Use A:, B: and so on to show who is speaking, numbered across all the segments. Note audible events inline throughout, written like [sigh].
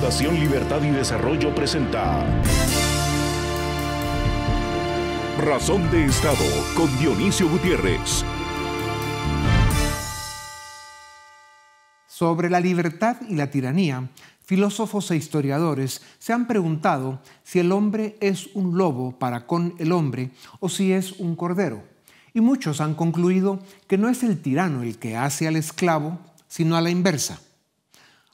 A: Fundación Libertad y Desarrollo presenta Razón de Estado con Dionisio Gutiérrez.
B: Sobre la libertad y la tiranía, filósofos e historiadores se han preguntado si el hombre es un lobo para con el hombre o si es un cordero. Y muchos han concluido que no es el tirano el que hace al esclavo, sino a la inversa.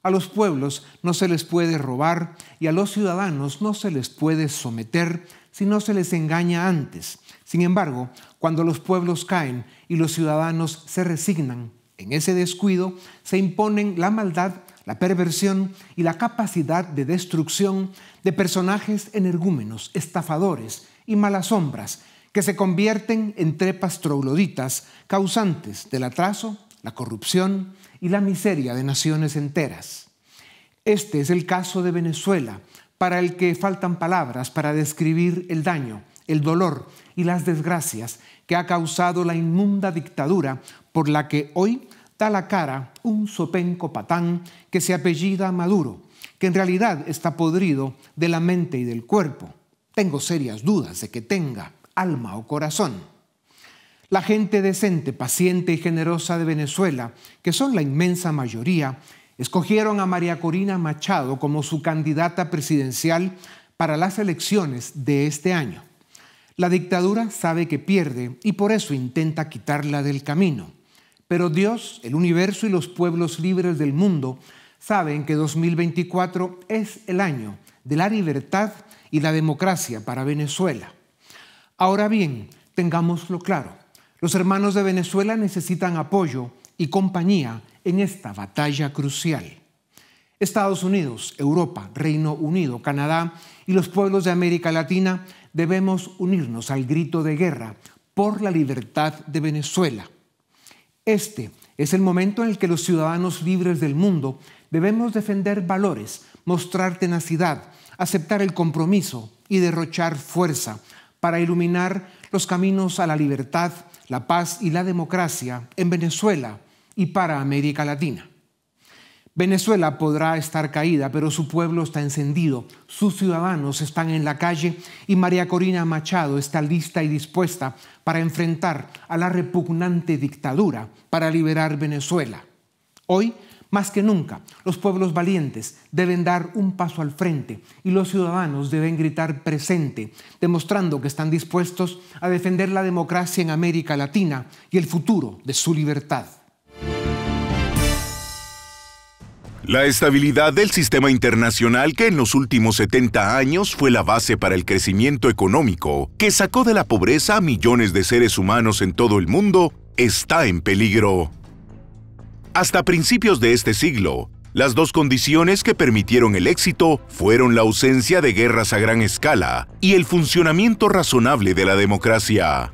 B: A los pueblos no se les puede robar y a los ciudadanos no se les puede someter si no se les engaña antes. Sin embargo, cuando los pueblos caen y los ciudadanos se resignan en ese descuido, se imponen la maldad, la perversión y la capacidad de destrucción de personajes energúmenos, estafadores y malas sombras que se convierten en trepas trogloditas causantes del atraso la corrupción y la miseria de naciones enteras. Este es el caso de Venezuela, para el que faltan palabras para describir el daño, el dolor y las desgracias que ha causado la inmunda dictadura por la que hoy da la cara un sopenco patán que se apellida Maduro, que en realidad está podrido de la mente y del cuerpo. Tengo serias dudas de que tenga alma o corazón. La gente decente, paciente y generosa de Venezuela, que son la inmensa mayoría, escogieron a María Corina Machado como su candidata presidencial para las elecciones de este año. La dictadura sabe que pierde y por eso intenta quitarla del camino. Pero Dios, el universo y los pueblos libres del mundo saben que 2024 es el año de la libertad y la democracia para Venezuela. Ahora bien, tengámoslo claro, los hermanos de Venezuela necesitan apoyo y compañía en esta batalla crucial. Estados Unidos, Europa, Reino Unido, Canadá y los pueblos de América Latina debemos unirnos al grito de guerra por la libertad de Venezuela. Este es el momento en el que los ciudadanos libres del mundo debemos defender valores, mostrar tenacidad, aceptar el compromiso y derrochar fuerza para iluminar los caminos a la libertad, la paz y la democracia en Venezuela y para América Latina. Venezuela podrá estar caída, pero su pueblo está encendido, sus ciudadanos están en la calle y María Corina Machado está lista y dispuesta para enfrentar a la repugnante dictadura para liberar Venezuela. Hoy más que nunca, los pueblos valientes deben dar un paso al frente y los ciudadanos deben gritar presente, demostrando que están dispuestos a defender la democracia en América Latina y el futuro de su libertad.
A: La estabilidad del sistema internacional que en los últimos 70 años fue la base para el crecimiento económico, que sacó de la pobreza a millones de seres humanos en todo el mundo, está en peligro. Hasta principios de este siglo, las dos condiciones que permitieron el éxito fueron la ausencia de guerras a gran escala y el funcionamiento razonable de la democracia.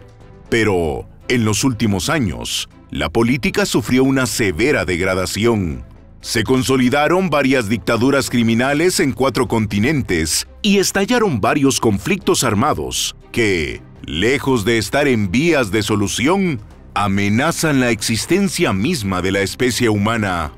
A: Pero, en los últimos años, la política sufrió una severa degradación. Se consolidaron varias dictaduras criminales en cuatro continentes y estallaron varios conflictos armados que, lejos de estar en vías de solución, amenazan la existencia misma de la especie humana.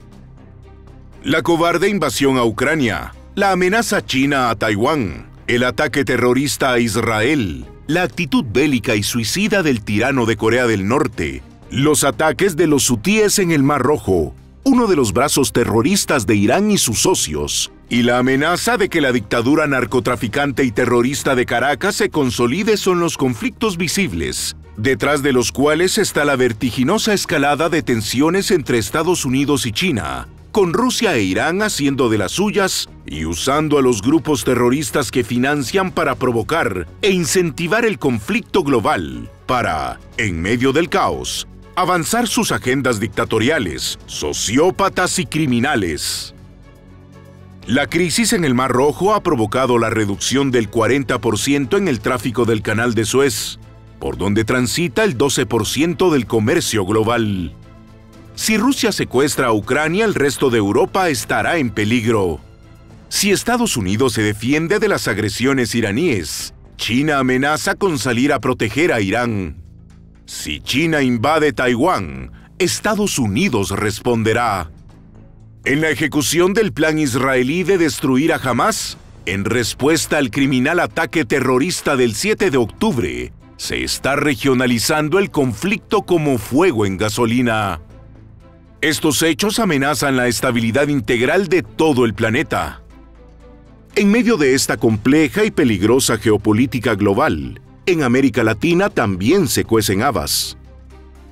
A: La cobarde invasión a Ucrania, la amenaza china a Taiwán, el ataque terrorista a Israel, la actitud bélica y suicida del tirano de Corea del Norte, los ataques de los hutíes en el Mar Rojo, uno de los brazos terroristas de Irán y sus socios, y la amenaza de que la dictadura narcotraficante y terrorista de Caracas se consolide son los conflictos visibles detrás de los cuales está la vertiginosa escalada de tensiones entre Estados Unidos y China, con Rusia e Irán haciendo de las suyas y usando a los grupos terroristas que financian para provocar e incentivar el conflicto global, para, en medio del caos, avanzar sus agendas dictatoriales, sociópatas y criminales. La crisis en el Mar Rojo ha provocado la reducción del 40% en el tráfico del Canal de Suez, por donde transita el 12% del comercio global. Si Rusia secuestra a Ucrania, el resto de Europa estará en peligro. Si Estados Unidos se defiende de las agresiones iraníes, China amenaza con salir a proteger a Irán. Si China invade Taiwán, Estados Unidos responderá. En la ejecución del plan israelí de destruir a Hamas, en respuesta al criminal ataque terrorista del 7 de octubre, se está regionalizando el conflicto como fuego en gasolina. Estos hechos amenazan la estabilidad integral de todo el planeta. En medio de esta compleja y peligrosa geopolítica global, en América Latina también se cuecen habas.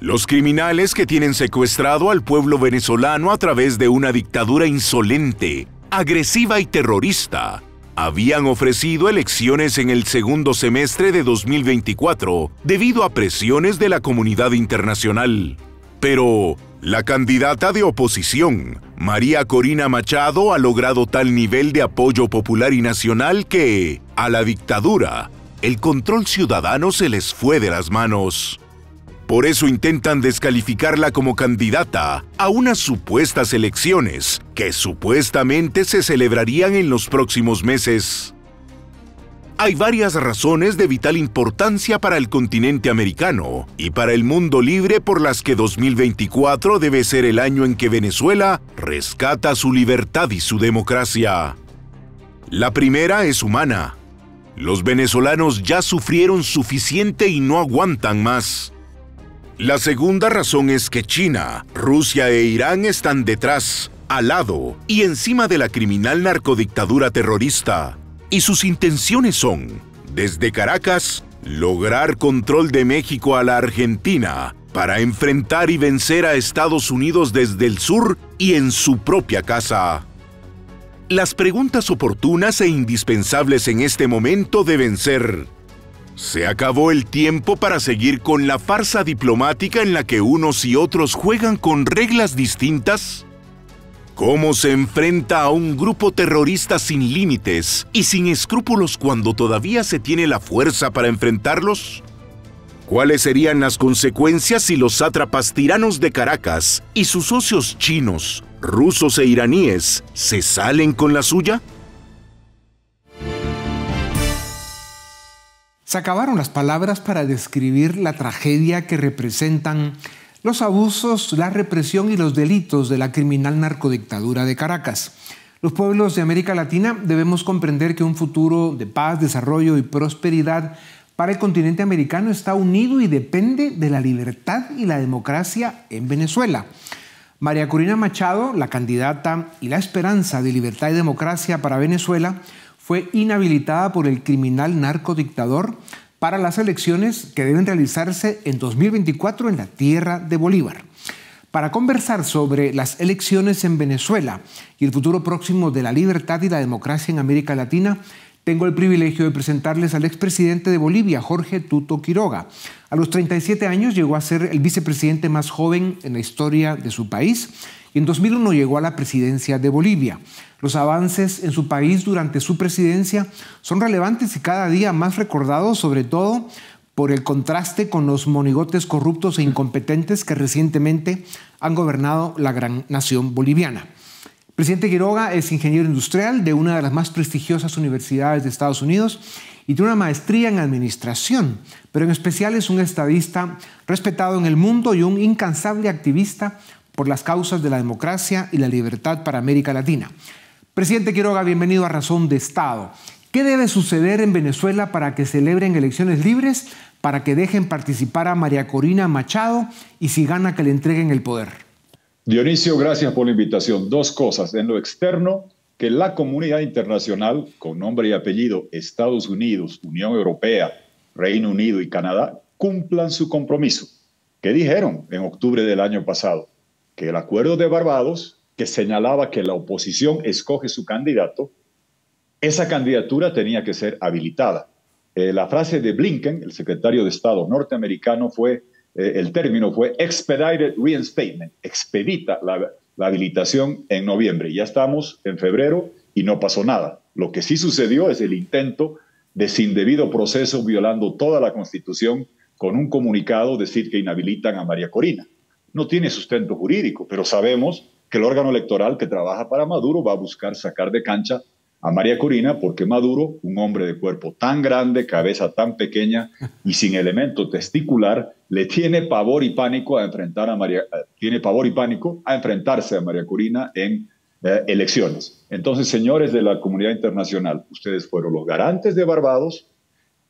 A: Los criminales que tienen secuestrado al pueblo venezolano a través de una dictadura insolente, agresiva y terrorista habían ofrecido elecciones en el segundo semestre de 2024 debido a presiones de la comunidad internacional. Pero la candidata de oposición, María Corina Machado, ha logrado tal nivel de apoyo popular y nacional que, a la dictadura, el control ciudadano se les fue de las manos. Por eso intentan descalificarla como candidata a unas supuestas elecciones que supuestamente se celebrarían en los próximos meses. Hay varias razones de vital importancia para el continente americano y para el mundo libre por las que 2024 debe ser el año en que Venezuela rescata su libertad y su democracia. La primera es humana. Los venezolanos ya sufrieron suficiente y no aguantan más. La segunda razón es que China, Rusia e Irán están detrás, al lado y encima de la criminal narcodictadura terrorista. Y sus intenciones son, desde Caracas, lograr control de México a la Argentina para enfrentar y vencer a Estados Unidos desde el sur y en su propia casa. Las preguntas oportunas e indispensables en este momento deben ser, se acabó el tiempo para seguir con la farsa diplomática en la que unos y otros juegan con reglas distintas. ¿Cómo se enfrenta a un grupo terrorista sin límites y sin escrúpulos cuando todavía se tiene la fuerza para enfrentarlos? ¿Cuáles serían las consecuencias si los sátrapas tiranos de Caracas y sus socios chinos, rusos e iraníes se salen con la suya?
B: Se acabaron las palabras para describir la tragedia que representan los abusos, la represión y los delitos de la criminal narcodictadura de Caracas. Los pueblos de América Latina debemos comprender que un futuro de paz, desarrollo y prosperidad para el continente americano está unido y depende de la libertad y la democracia en Venezuela. María Corina Machado, la candidata y la esperanza de libertad y democracia para Venezuela, fue inhabilitada por el criminal narcodictador para las elecciones que deben realizarse en 2024 en la tierra de Bolívar. Para conversar sobre las elecciones en Venezuela y el futuro próximo de la libertad y la democracia en América Latina, tengo el privilegio de presentarles al expresidente de Bolivia, Jorge Tuto Quiroga. A los 37 años llegó a ser el vicepresidente más joven en la historia de su país y en 2001 llegó a la presidencia de Bolivia. Los avances en su país durante su presidencia son relevantes y cada día más recordados, sobre todo por el contraste con los monigotes corruptos e incompetentes que recientemente han gobernado la gran nación boliviana. El presidente Quiroga es ingeniero industrial de una de las más prestigiosas universidades de Estados Unidos y tiene una maestría en administración, pero en especial es un estadista respetado en el mundo y un incansable activista por las causas de la democracia y la libertad para América Latina. Presidente Quiroga, bienvenido a Razón de Estado. ¿Qué debe suceder en Venezuela para que celebren elecciones libres, para que dejen participar a María Corina Machado y si gana que le entreguen el poder?
C: Dionisio, gracias por la invitación. Dos cosas. En lo externo, que la comunidad internacional, con nombre y apellido Estados Unidos, Unión Europea, Reino Unido y Canadá, cumplan su compromiso, que dijeron en octubre del año pasado, que el acuerdo de Barbados, que señalaba que la oposición escoge su candidato, esa candidatura tenía que ser habilitada. Eh, la frase de Blinken, el secretario de Estado norteamericano, fue, eh, el término fue expedited reinstatement, expedita la habilitación en noviembre. Ya estamos en febrero y no pasó nada. Lo que sí sucedió es el intento de sin debido proceso violando toda la constitución con un comunicado decir que inhabilitan a María Corina no tiene sustento jurídico, pero sabemos que el órgano electoral que trabaja para Maduro va a buscar sacar de cancha a María Corina porque Maduro, un hombre de cuerpo tan grande, cabeza tan pequeña y sin elemento testicular, le tiene pavor y pánico a enfrentar a María eh, tiene pavor y pánico a enfrentarse a María Corina en eh, elecciones. Entonces, señores de la comunidad internacional, ustedes fueron los garantes de Barbados.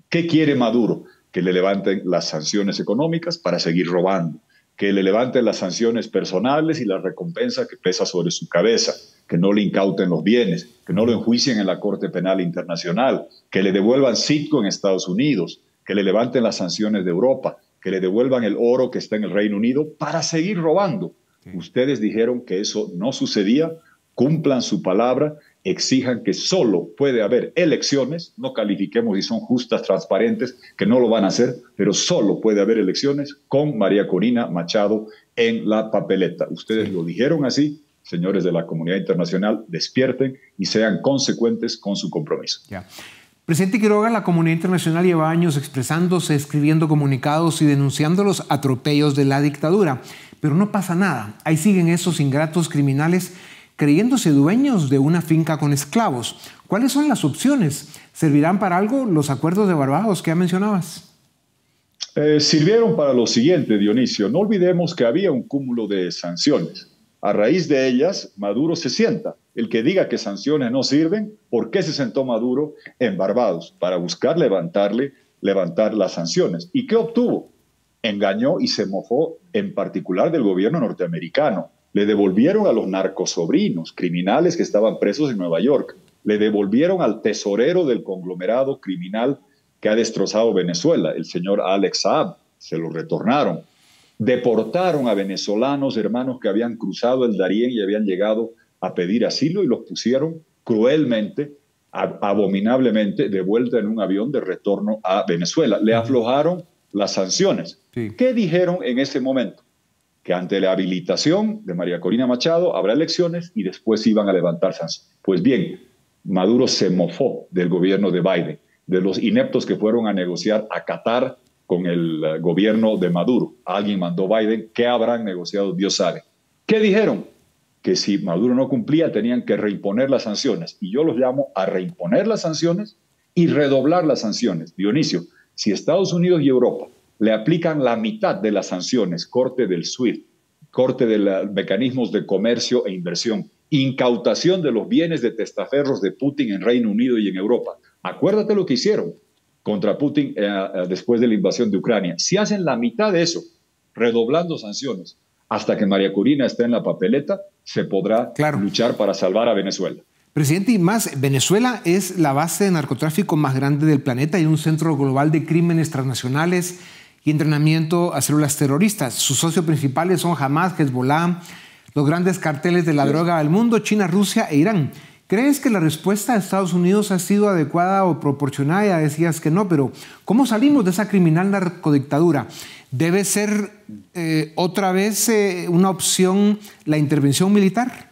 C: ¿Qué quiere Maduro? Que le levanten las sanciones económicas para seguir robando que le levanten las sanciones personales y la recompensa que pesa sobre su cabeza, que no le incauten los bienes, que no lo enjuicien en la Corte Penal Internacional, que le devuelvan Citco en Estados Unidos, que le levanten las sanciones de Europa, que le devuelvan el oro que está en el Reino Unido para seguir robando. Ustedes dijeron que eso no sucedía, cumplan su palabra exijan que solo puede haber elecciones, no califiquemos si son justas, transparentes, que no lo van a hacer, pero solo puede haber elecciones con María Corina Machado en la papeleta. Ustedes lo dijeron así, señores de la comunidad internacional, despierten y sean consecuentes con su compromiso. Ya.
B: Presidente Quiroga, la comunidad internacional lleva años expresándose, escribiendo comunicados y denunciando los atropellos de la dictadura, pero no pasa nada. Ahí siguen esos ingratos criminales creyéndose dueños de una finca con esclavos. ¿Cuáles son las opciones? ¿Servirán para algo los acuerdos de Barbados que ya mencionabas?
C: Eh, sirvieron para lo siguiente, Dionisio. No olvidemos que había un cúmulo de sanciones. A raíz de ellas, Maduro se sienta. El que diga que sanciones no sirven, ¿por qué se sentó Maduro en Barbados? Para buscar levantarle, levantar las sanciones. ¿Y qué obtuvo? Engañó y se mojó en particular del gobierno norteamericano le devolvieron a los narcosobrinos, criminales que estaban presos en Nueva York, le devolvieron al tesorero del conglomerado criminal que ha destrozado Venezuela, el señor Alex Saab, se lo retornaron. Deportaron a venezolanos hermanos que habían cruzado el Darién y habían llegado a pedir asilo y los pusieron cruelmente, abominablemente, de vuelta en un avión de retorno a Venezuela. Le aflojaron las sanciones. ¿Qué dijeron en ese momento? que ante la habilitación de María Corina Machado habrá elecciones y después iban a levantar sanciones. Pues bien, Maduro se mofó del gobierno de Biden, de los ineptos que fueron a negociar a Qatar con el eh, gobierno de Maduro. Alguien mandó Biden, ¿qué habrán negociado? Dios sabe. ¿Qué dijeron? Que si Maduro no cumplía tenían que reimponer las sanciones. Y yo los llamo a reimponer las sanciones y redoblar las sanciones. Dionisio, si Estados Unidos y Europa le aplican la mitad de las sanciones, corte del SWIFT, corte de los mecanismos de comercio e inversión, incautación de los bienes de testaferros de Putin en Reino Unido y en Europa. Acuérdate lo que hicieron contra Putin eh, eh, después de la invasión de Ucrania. Si hacen la mitad de eso, redoblando sanciones, hasta que María Corina esté en la papeleta, se podrá luchar para salvar a Venezuela.
B: Presidente, y más, Venezuela es la base de narcotráfico más grande del planeta y un centro global de crímenes transnacionales y entrenamiento a células terroristas. Sus socios principales son Hamas, Hezbollah, los grandes carteles de la droga del mundo, China, Rusia e Irán. ¿Crees que la respuesta de Estados Unidos ha sido adecuada o proporcionada? Ya decías que no, pero ¿cómo salimos de esa criminal narcodictadura? ¿Debe ser eh, otra vez eh, una opción la intervención militar?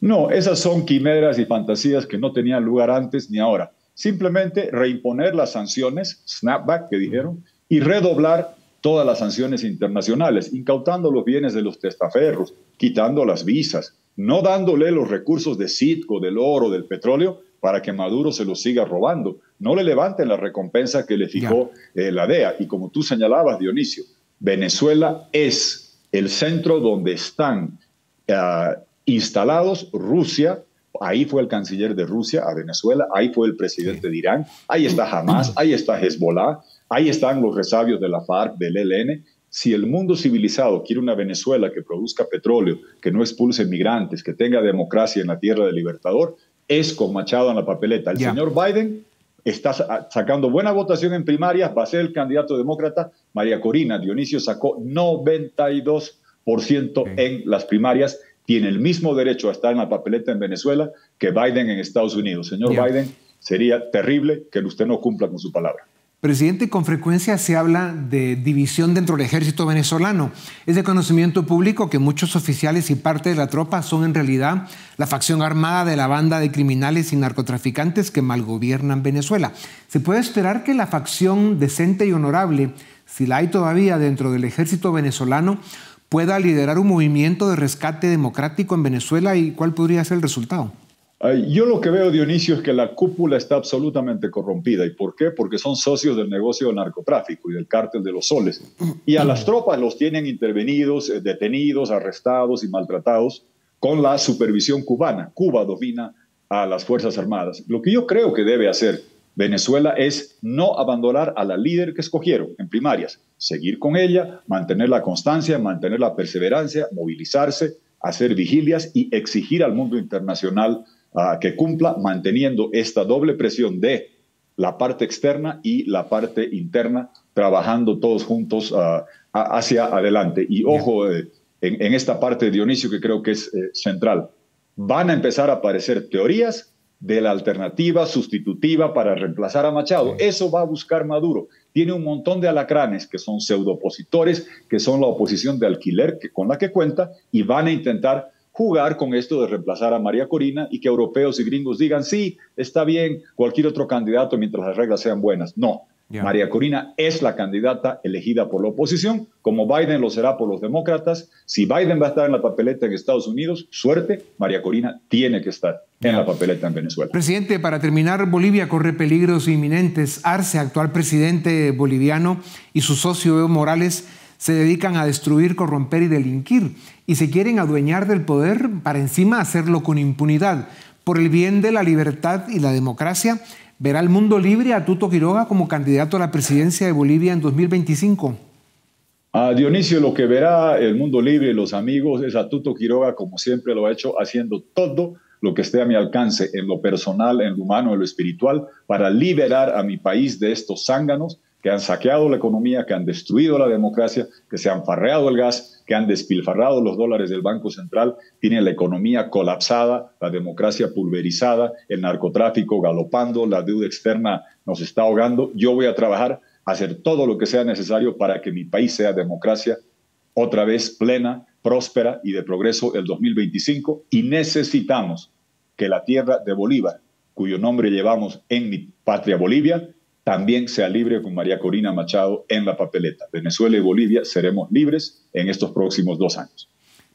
C: No, esas son quimeras y fantasías que no tenían lugar antes ni ahora. Simplemente reimponer las sanciones, snapback que dijeron, y redoblar todas las sanciones internacionales, incautando los bienes de los testaferros, quitando las visas, no dándole los recursos de Citco, del oro, del petróleo, para que Maduro se los siga robando. No le levanten la recompensa que le fijó eh, la DEA. Y como tú señalabas, Dionisio, Venezuela es el centro donde están ah, instalados Rusia, Ahí fue el canciller de Rusia a Venezuela, ahí fue el presidente de Irán, ahí está Hamas, ahí está Hezbollah, Ahí están los resabios de la FARC, del ELN. Si el mundo civilizado quiere una Venezuela que produzca petróleo, que no expulse migrantes, que tenga democracia en la tierra del libertador, es con Machado en la papeleta. El señor Biden está sacando buena votación en primarias, va a ser el candidato demócrata. María Corina Dionisio sacó 92% en las primarias. Tiene el mismo derecho a estar en la papeleta en Venezuela que Biden en Estados Unidos. Señor Biden, sería terrible que usted no cumpla con su palabra.
B: Presidente, con frecuencia se habla de división dentro del ejército venezolano. Es de conocimiento público que muchos oficiales y parte de la tropa son en realidad la facción armada de la banda de criminales y narcotraficantes que malgobiernan Venezuela. ¿Se puede esperar que la facción decente y honorable, si la hay todavía dentro del ejército venezolano, pueda liderar un movimiento de rescate democrático en Venezuela y cuál podría ser el resultado?
C: Yo lo que veo, Dionisio, es que la cúpula está absolutamente corrompida. ¿Y por qué? Porque son socios del negocio del narcotráfico y del cártel de los soles. Y a las tropas los tienen intervenidos, eh, detenidos, arrestados y maltratados con la supervisión cubana. Cuba domina a las Fuerzas Armadas. Lo que yo creo que debe hacer Venezuela es no abandonar a la líder que escogieron en primarias, seguir con ella, mantener la constancia, mantener la perseverancia, movilizarse, hacer vigilias y exigir al mundo internacional que cumpla manteniendo esta doble presión de la parte externa y la parte interna, trabajando todos juntos ah, hacia adelante. Y ojo eh, en, esta parte de Dionisio que creo que es eh, central. Van a empezar a aparecer teorías de la alternativa sustitutiva para reemplazar a Machado. Eso va a buscar Maduro. Tiene un montón de alacranes que son pseudopositores, que son la oposición de alquiler que, con la que cuenta y van a intentar jugar con esto de reemplazar a María Corina y que europeos y gringos digan, sí, está bien cualquier otro candidato mientras las reglas sean buenas. No, María Corina es la candidata elegida por la oposición, como Biden lo será por los demócratas. Si Biden va a estar en la papeleta en Estados Unidos, suerte, María Corina tiene que estar en la papeleta en Venezuela.
B: Presidente, para terminar, Bolivia corre peligros inminentes. Arce, actual presidente boliviano, y su socio Evo Morales se dedican a destruir, corromper y delinquir, y se quieren adueñar del poder para encima hacerlo con impunidad. Por el bien de la libertad y la democracia, ¿verá el mundo libre a Tuto Quiroga como candidato a la presidencia de Bolivia en 2025?
C: A Dionisio lo que verá el mundo libre y los amigos es a Tuto Quiroga como siempre lo ha hecho, haciendo todo lo que esté a mi alcance en lo personal, en lo humano, en lo espiritual, para liberar a mi país de estos zánganos que han saqueado la economía, que han destruido la democracia, que se han farreado el gas, que han despilfarrado los dólares del Banco Central, tienen la economía colapsada, la democracia pulverizada, el narcotráfico galopando, la deuda externa nos está ahogando. Yo voy a trabajar, a hacer todo lo que sea necesario para que mi país sea democracia otra vez plena, próspera y de progreso el 2025 y necesitamos que la tierra de Bolívar, cuyo nombre llevamos en mi patria Bolivia, también sea libre con María Corina Machado en la papeleta. Venezuela y Bolivia seremos libres en estos próximos dos años.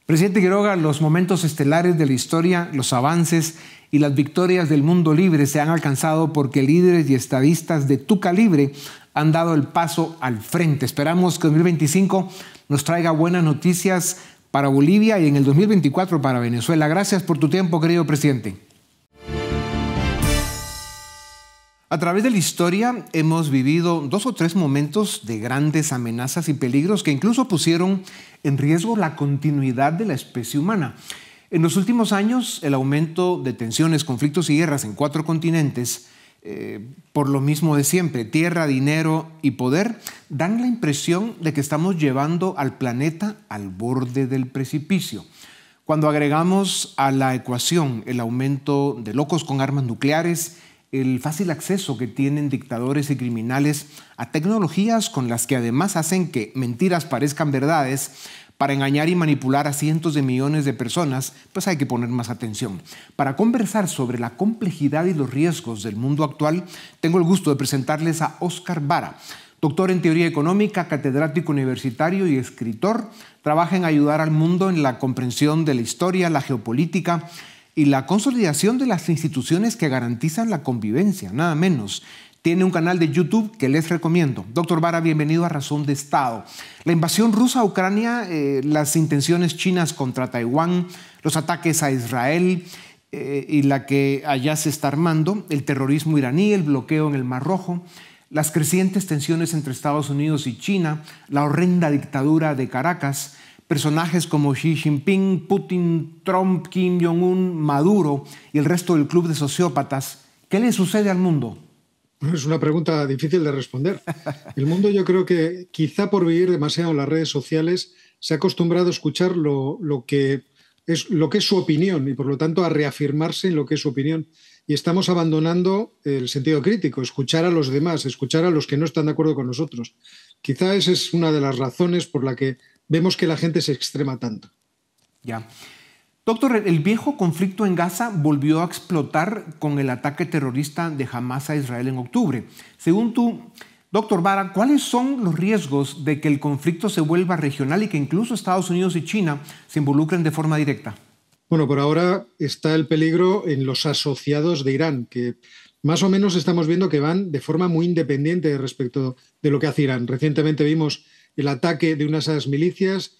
C: Presidente Quiroga,
B: los momentos estelares de la historia, los avances y las victorias del mundo libre se han alcanzado porque líderes y estadistas de tu calibre han dado el paso al frente. Esperamos que 2025 nos traiga buenas noticias para Bolivia y en el 2024 para Venezuela. Gracias por tu tiempo, querido presidente. A través de la historia hemos vivido dos o tres momentos de grandes amenazas y peligros que incluso pusieron en riesgo la continuidad de la especie humana. En los últimos años, el aumento de tensiones, conflictos y guerras en cuatro continentes, eh, por lo mismo de siempre, tierra, dinero y poder, dan la impresión de que estamos llevando al planeta al borde del precipicio. Cuando agregamos a la ecuación el aumento de locos con armas nucleares, el fácil acceso que tienen dictadores y criminales a tecnologías con las que además hacen que mentiras parezcan verdades para engañar y manipular a cientos de millones de personas, pues hay que poner más atención. Para conversar sobre la complejidad y los riesgos del mundo actual, tengo el gusto de presentarles a Oscar Vara, doctor en teoría económica, catedrático universitario y escritor. Trabaja en ayudar al mundo en la comprensión de la historia, la geopolítica y la consolidación de las instituciones que garantizan la convivencia, nada menos. Tiene un canal de YouTube que les recomiendo. Doctor Vara, bienvenido a Razón de Estado. La invasión rusa a Ucrania, eh, las intenciones chinas contra Taiwán, los ataques a Israel eh, y la que allá se está armando, el terrorismo iraní, el bloqueo en el Mar Rojo, las crecientes tensiones entre Estados Unidos y China, la horrenda dictadura de Caracas, personajes como Xi Jinping, Putin, Trump, Kim Jong-un, Maduro y el resto del club de sociópatas, ¿qué le sucede al mundo? Es una pregunta difícil de responder. [laughs] El mundo yo creo que
D: quizá por vivir demasiado en las redes sociales se ha acostumbrado a escuchar lo, que, es, lo que es su opinión y por lo tanto a reafirmarse en lo que es su opinión. Y estamos abandonando el sentido crítico, escuchar a los demás, escuchar a los que no están de acuerdo con nosotros. Quizá esa es una de las razones por la que vemos que la gente se extrema tanto.
B: Ya. Doctor, el viejo conflicto en Gaza volvió a explotar con el ataque terrorista de Hamas a Israel en octubre. Según tú, doctor Vara, ¿cuáles son los riesgos de que el conflicto se vuelva regional y que incluso Estados Unidos y China se involucren de forma directa?
D: Bueno, por ahora está el peligro en los asociados de Irán, que más o menos estamos viendo que van de forma muy independiente respecto de lo que hace Irán. Recientemente vimos el ataque de unas milicias,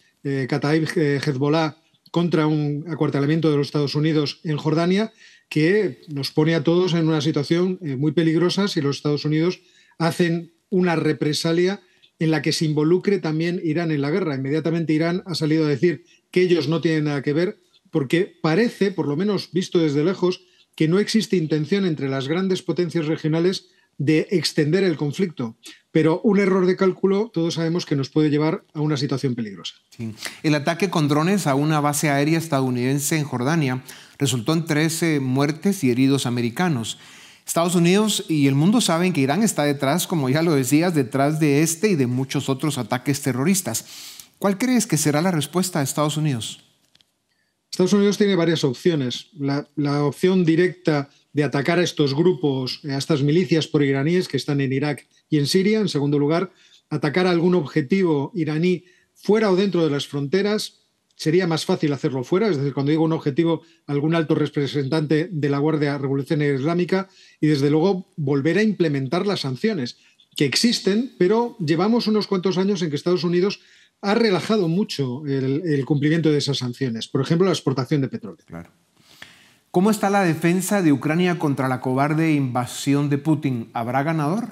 D: Kataib eh, eh, Hezbollah, contra un acuartelamiento de los Estados Unidos en Jordania, que nos pone a todos en una situación eh, muy peligrosa si los Estados Unidos hacen una represalia en la que se involucre también Irán en la guerra. Inmediatamente Irán ha salido a decir que ellos no tienen nada que ver, porque parece, por lo menos visto desde lejos, que no existe intención entre las grandes potencias regionales de extender el conflicto. Pero un error de cálculo todos sabemos que nos puede llevar a una situación peligrosa.
B: El ataque con drones a una base aérea estadounidense en Jordania resultó en 13 muertes y heridos americanos. Estados Unidos y el mundo saben que Irán está detrás, como ya lo decías, detrás de este y de muchos otros ataques terroristas. ¿Cuál crees que será la respuesta de Estados Unidos?
D: Estados Unidos tiene varias opciones. la opción directa de atacar a estos grupos, a estas milicias iraníes que están en Irak y en Siria. En segundo lugar, atacar algún objetivo iraní fuera o dentro de las fronteras. Sería más fácil hacerlo fuera, es decir, cuando digo un objetivo, algún alto representante de la Guardia Revolucionaria Islámica y desde luego volver a implementar las sanciones que existen, pero llevamos unos cuantos años en que Estados Unidos ha relajado mucho el, el cumplimiento de esas sanciones, por ejemplo, la
B: exportación de petróleo. Claro. ¿Cómo está la defensa de Ucrania contra la cobarde invasión de Putin? ¿Habrá ganador?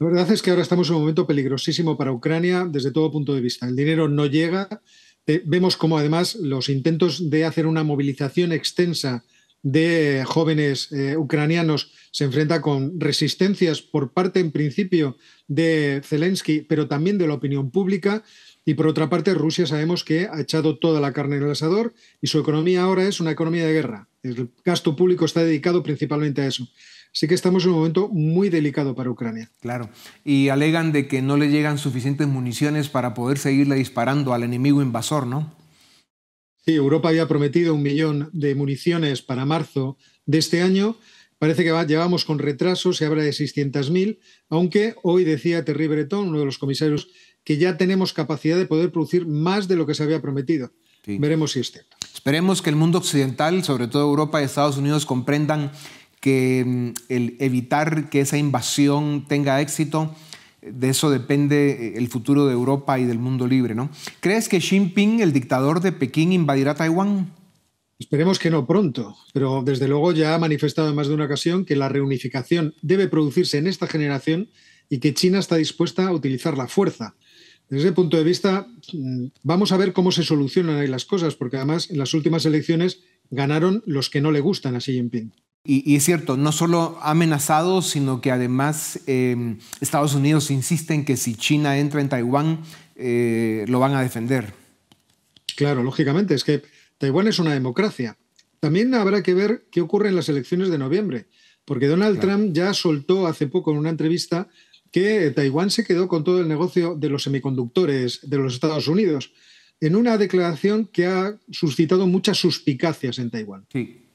B: La verdad es que ahora estamos en un momento peligrosísimo para Ucrania
D: desde todo punto de vista. El dinero no llega. Eh, vemos cómo además los intentos de hacer una movilización extensa de jóvenes eh, ucranianos se enfrenta con resistencias por parte, en principio, de Zelensky, pero también de la opinión pública. Y por otra parte, Rusia sabemos que ha echado toda la carne en el asador y su economía ahora es una economía de guerra. El gasto público está dedicado principalmente a eso. Así que estamos en un momento muy delicado para Ucrania.
B: Claro. Y alegan de que no le llegan suficientes municiones para poder seguirle disparando al enemigo invasor, ¿no? Sí, Europa había prometido
D: un millón de municiones para marzo de este año. Parece que llevamos con retraso, se habla de 600.000, aunque hoy decía Terry Breton, uno de los comisarios que ya tenemos capacidad de poder producir más de lo que se había prometido. Veremos si es cierto.
B: Esperemos que el mundo occidental, sobre todo Europa y Estados Unidos, comprendan que mm, el evitar que esa invasión tenga éxito, de eso depende eh, el futuro de Europa y del mundo libre, ¿no? ¿Crees que Xi Jinping, el dictador de Pekín, invadirá Taiwán?
D: Esperemos que no pronto, pero desde luego ya ha manifestado en más de una ocasión que la reunificación debe producirse en esta generación y que China está dispuesta a utilizar la fuerza desde ese punto de vista, mm, vamos a ver cómo se solucionan ahí las cosas, porque además en las últimas
B: elecciones ganaron los que no le gustan a Xi Jinping. Y, es cierto, no solo amenazado, sino que además em, Estados Unidos insiste en que si China entra en Taiwán, eh, lo van a defender. Claro, lógicamente, es que Taiwán es una
D: democracia. También habrá que ver qué ocurre en las elecciones de noviembre, porque Donald Trump ya soltó hace poco en una entrevista que Taiwán se quedó con todo el negocio de los semiconductores de los Estados Unidos, en una declaración que ha suscitado muchas
B: suspicacias en Taiwán. Sí.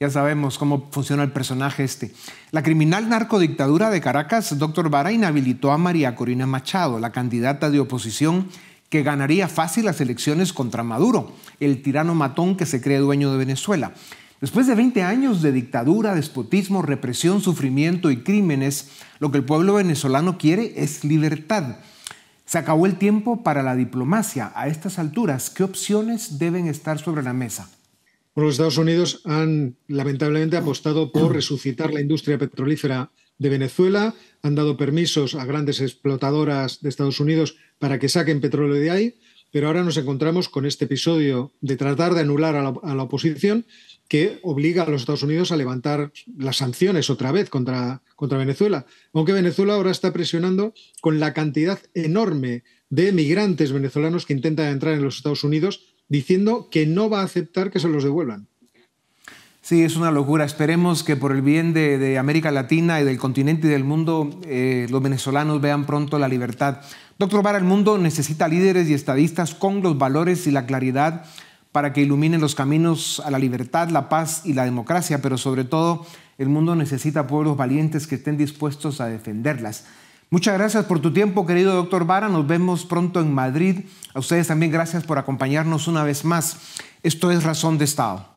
B: Ya sabemos cómo funciona el personaje este. La criminal narcodictadura de Caracas, doctor Vara, habilitó a María Corina Machado, la candidata de oposición que ganaría fácil las elecciones contra Maduro, el tirano matón que se cree dueño de Venezuela. Después de 20 años de dictadura, despotismo, represión, sufrimiento y crímenes, lo que el pueblo venezolano quiere es libertad. Se acabó el tiempo para la diplomacia. A estas alturas, ¿qué opciones deben estar sobre la mesa?
D: los Estados Unidos han lamentablemente apostado por [clears throat] resucitar la industria petrolífera de Venezuela, han dado permisos a grandes explotadoras de Estados Unidos para que saquen petróleo de ahí, pero ahora nos encontramos con este episodio de tratar de anular a la oposición que obliga a los Estados Unidos a levantar las sanciones otra vez contra, contra Venezuela. Aunque Venezuela ahora está presionando con la cantidad enorme de migrantes venezolanos que intentan entrar en los Estados Unidos diciendo que no va a aceptar que se los devuelvan.
B: Sí, es una locura. Esperemos que por el bien de, América Latina y del continente y del mundo, eh, los venezolanos vean pronto la libertad. Doctor Vara, el mundo necesita líderes y estadistas con los valores y la claridad para que iluminen los caminos a la libertad, la paz y la democracia, pero sobre todo el mundo necesita pueblos valientes que estén dispuestos a defenderlas. Muchas gracias por tu tiempo, querido doctor Vara. Nos vemos pronto en Madrid. A ustedes también gracias por acompañarnos una vez más. Esto es Razón de Estado.